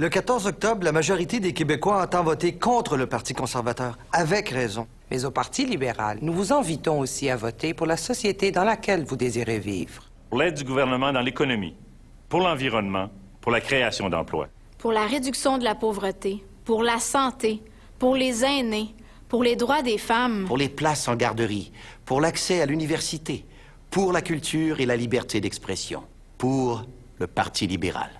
Le 14 octobre, la majorité des Québécois entend voter contre le Parti conservateur, avec raison. Mais au Parti libéral, nous vous invitons aussi à voter pour la société dans laquelle vous désirez vivre. Pour l'aide du gouvernement dans l'économie, pour l'environnement, pour la création d'emplois. Pour la réduction de la pauvreté, pour la santé, pour les aînés, pour les droits des femmes. Pour les places en garderie, pour l'accès à l'université, pour la culture et la liberté d'expression, pour le Parti libéral.